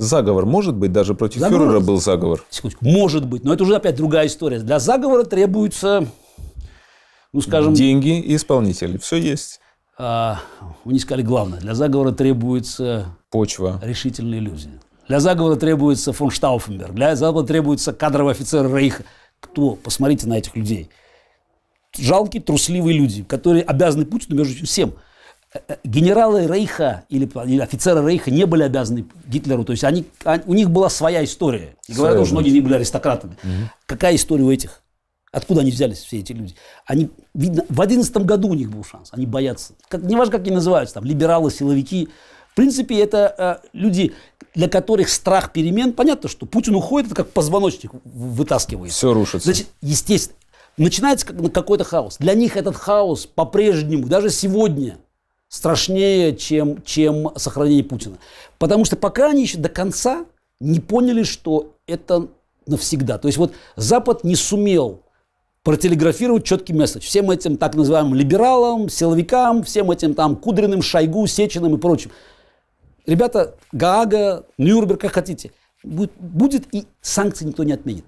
Заговор, может быть, даже против заговор, фюрера был заговор? Секундочку. Может быть, но это уже опять другая история. Для заговора требуется, ну, скажем... Деньги и исполнители. Все есть. А, вы не сказали главное. Для заговора требуется... Почва. Решительные люди. Для заговора требуется фон Штауфенберг. Для заговора требуется кадровый офицер Рейха. Кто? Посмотрите на этих людей. Жалкие, трусливые люди, которые обязаны Путину, между всем – генералы Рейха или, или офицеры Рейха не были обязаны Гитлеру. То есть они, они, а, у них была своя история. И говорят, своя, что многие не были аристократами. Угу. Какая история у этих? Откуда они взялись, все эти люди? Они, видно, в 2011 году у них был шанс. Они боятся. Как, не важно, как они называются, там, либералы, силовики. В принципе, это э, люди, для которых страх перемен, понятно, что Путин уходит, это как позвоночник вытаскивает. Все рушится. Значит, естественно, начинается какой-то хаос. Для них этот хаос по-прежнему, даже сегодня – страшнее, чем, чем сохранение Путина. Потому что пока они еще до конца не поняли, что это навсегда. То есть вот Запад не сумел протелеграфировать четкий месседж. Всем этим так называемым либералам, силовикам, всем этим там Кудриным, Шойгу, Сечиным и прочим. Ребята, Гаага, Нюрнберг, как хотите. Будет, будет и санкции никто не отменит.